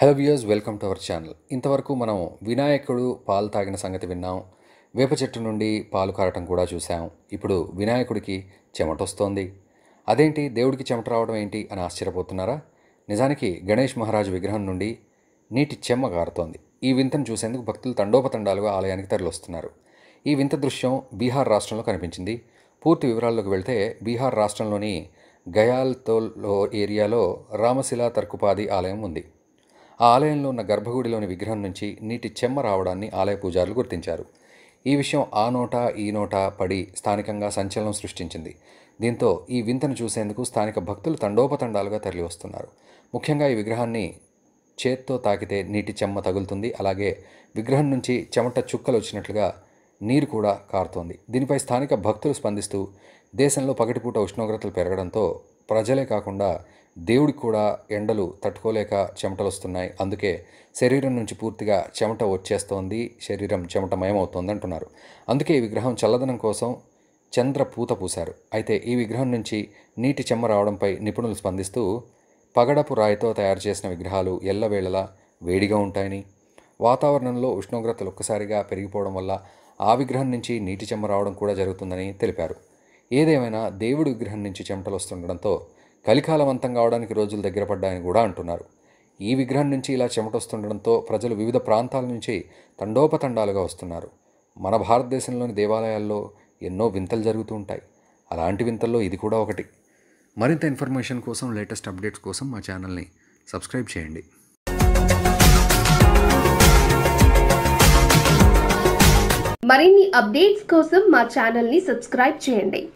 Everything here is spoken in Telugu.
hello viewers welcome to our channel ఇంతవరకు మనం వినాయకుడు పాలు తాగిన సంగతి విన్నాం వేప చెట్టు నుండి పాలు కారటం కూడా చూసాం ఇప్పుడు వినాయకుడికి చెమటొస్తోంది అదేంటి దేవుడికి చెమట రావడం ఏంటి అని ఆశ్చర్యపోతున్నారా నిజానికి గణేష్ మహారాజు విగ్రహం నుండి నీటి చెమ్మ కారుతోంది ఈ వింతను చూసేందుకు భక్తులు తండోపతండాలుగా ఆలయానికి తరలిస్తున్నారు ఈ వింత దృశ్యం బీహార్ రాష్ట్రంలో కనిపించింది పూర్తి వివరాల్లోకి వెళ్తే బీహార్ రాష్ట్రంలోని గయాల్తోల్ ఏరియాలో రామశిలా తర్కుపాది ఆలయం ఉంది ఆ ఆలయంలో ఉన్న గర్భగుడిలోని విగ్రహం నుంచి నీటి చెమ్మ రావడాన్ని ఆలయ పూజారులు గుర్తించారు ఈ విషయం ఆ నోట ఈ నోట పడి స్థానికంగా సంచలనం సృష్టించింది దీంతో ఈ వింతను చూసేందుకు స్థానిక భక్తులు తండోపతండాలుగా తరలివస్తున్నారు ముఖ్యంగా ఈ విగ్రహాన్ని చేత్తో తాకితే నీటి చెమ్మ తగులుతుంది అలాగే విగ్రహం నుంచి చెమట చుక్కలు వచ్చినట్లుగా నీరు కూడా కారుతోంది దీనిపై స్థానిక భక్తులు స్పందిస్తూ దేశంలో పగటిపూట ఉష్ణోగ్రతలు పెరగడంతో ప్రజలే కాకుండా దేవుడికి కూడా ఎండలు తట్టుకోలేక చెమటలు వస్తున్నాయి అందుకే శరీరం నుంచి పూర్తిగా చెమట వచ్చేస్తోంది శరీరం చెమటమయమవుతోంది అంటున్నారు అందుకే ఈ విగ్రహం చల్లదనం కోసం చంద్ర పూత పూశారు అయితే ఈ విగ్రహం నుంచి నీటి చెమ్మ రావడంపై నిపుణులు స్పందిస్తూ పగడపు రాయితో తయారు చేసిన విగ్రహాలు ఎల్లవేళలా వేడిగా ఉంటాయని వాతావరణంలో ఉష్ణోగ్రతలు ఒక్కసారిగా పెరిగిపోవడం వల్ల ఆ విగ్రహం నుంచి నీటి చెమ్మ రావడం కూడా జరుగుతుందని తెలిపారు ఏదేమైనా దేవుడి విగ్రహం నుంచి చెమటలు వస్తుండడంతో కలికాలవంతం కావడానికి రోజులు దగ్గర పడ్డాయని కూడా అంటున్నారు ఈ విగ్రహం నుంచి ఇలా చెమటొస్తుండడంతో ప్రజలు వివిధ ప్రాంతాల నుంచి తండోపతండాలుగా వస్తున్నారు మన భారతదేశంలోని దేవాలయాల్లో ఎన్నో వింతలు జరుగుతూ ఉంటాయి అలాంటి వింతల్లో ఇది కూడా ఒకటి మరింత ఇన్ఫర్మేషన్ కోసం లేటెస్ట్ అప్డేట్స్ కోసం మా ఛానల్ని సబ్స్క్రైబ్ చేయండి మరిన్ని అప్డేట్స్ కోసం మా ఛానల్ని సబ్స్క్రైబ్ చేయండి